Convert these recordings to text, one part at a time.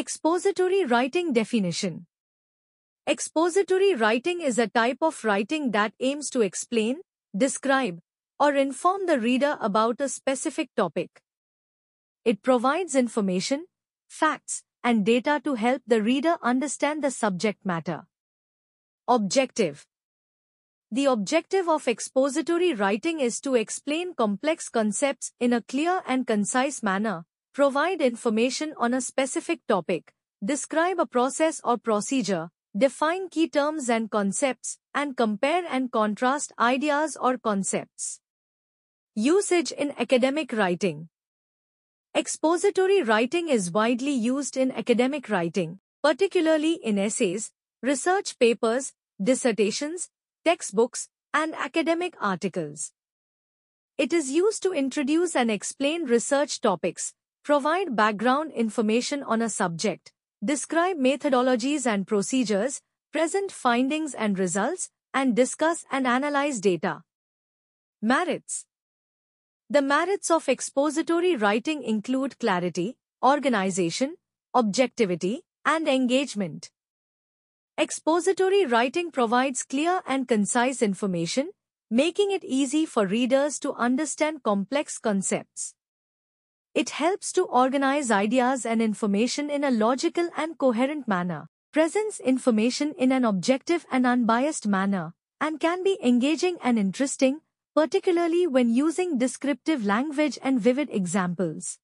Expository Writing Definition Expository writing is a type of writing that aims to explain, describe, or inform the reader about a specific topic. It provides information, facts, and data to help the reader understand the subject matter. Objective The objective of expository writing is to explain complex concepts in a clear and concise manner, Provide information on a specific topic. Describe a process or procedure. Define key terms and concepts, and compare and contrast ideas or concepts. Usage in academic writing. Expository writing is widely used in academic writing, particularly in essays, research papers, dissertations, textbooks, and academic articles. It is used to introduce and explain research topics, Provide background information on a subject. Describe methodologies and procedures, present findings and results, and discuss and analyze data. Merits The merits of expository writing include clarity, organization, objectivity, and engagement. Expository writing provides clear and concise information, making it easy for readers to understand complex concepts. It helps to organize ideas and information in a logical and coherent manner, presents information in an objective and unbiased manner, and can be engaging and interesting, particularly when using descriptive language and vivid examples.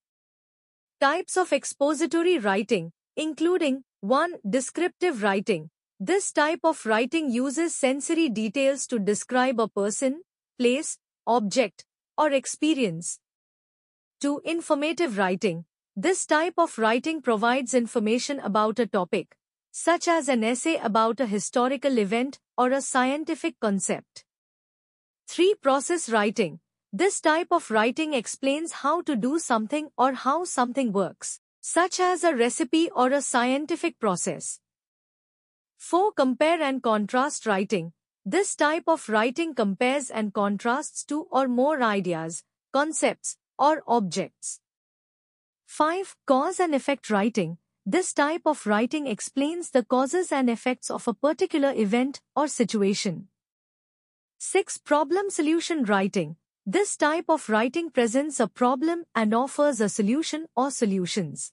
Types of expository writing, including 1. Descriptive writing. This type of writing uses sensory details to describe a person, place, object, or experience, 2. Informative writing. This type of writing provides information about a topic, such as an essay about a historical event or a scientific concept. 3. Process writing. This type of writing explains how to do something or how something works, such as a recipe or a scientific process. 4. Compare and contrast writing. This type of writing compares and contrasts two or more ideas, concepts, or objects. 5. Cause and effect writing. This type of writing explains the causes and effects of a particular event or situation. 6. Problem solution writing. This type of writing presents a problem and offers a solution or solutions.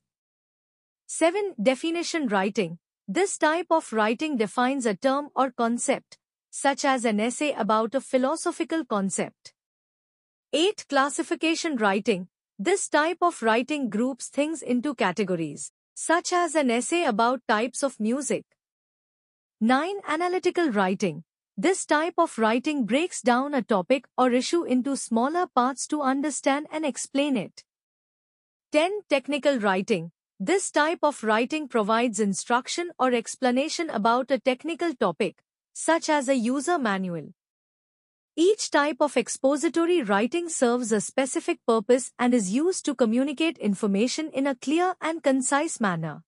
7. Definition writing. This type of writing defines a term or concept, such as an essay about a philosophical concept. 8. Classification writing. This type of writing groups things into categories, such as an essay about types of music. 9. Analytical writing. This type of writing breaks down a topic or issue into smaller parts to understand and explain it. 10. Technical writing. This type of writing provides instruction or explanation about a technical topic, such as a user manual. Each type of expository writing serves a specific purpose and is used to communicate information in a clear and concise manner.